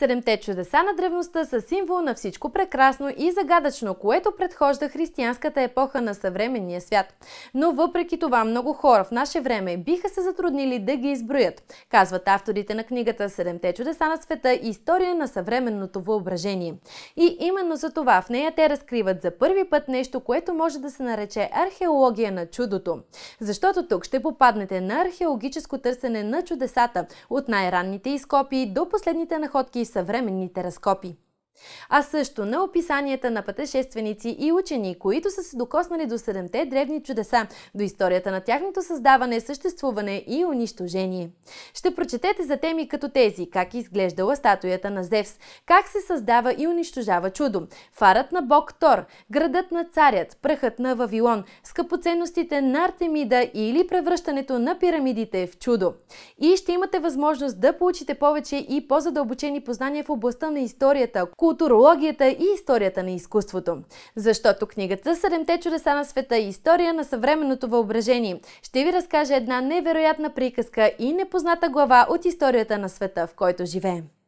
Седемте чудеса на древността са символ на всичко прекрасно и загадъчно, което предхожда християнската епоха на съвременния свят. Но въпреки това много хора в наше време биха се затруднили да ги изброят, казват авторите на книгата Седемте чудеса на света – история на съвременното въображение. И именно за това в нея те разкриват за първи път нещо, което може да се нарече археология на чудото. Защото тук ще попаднете на археологическо търсене на чудесата, от най-ранните изкопии до последните находки съвременни разкопи. А също на описанията на пътешественици и учени, които са се докоснали до седемте древни чудеса, до историята на тяхното създаване, съществуване и унищожение. Ще прочетете за теми като тези, как изглеждала статуята на Зевс, как се създава и унищожава чудо, фарът на бог Тор, градът на царят, пръхът на Вавилон, скъпоценностите на Артемида или превръщането на пирамидите в чудо. И ще имате възможност да получите повече и по-задълбочени познания в областта на историята, културологията и историята на изкуството. Защото книгата Седемте чудеса на света и е история на съвременното въображение ще ви разкаже една невероятна приказка и непозната глава от историята на света, в който живеем.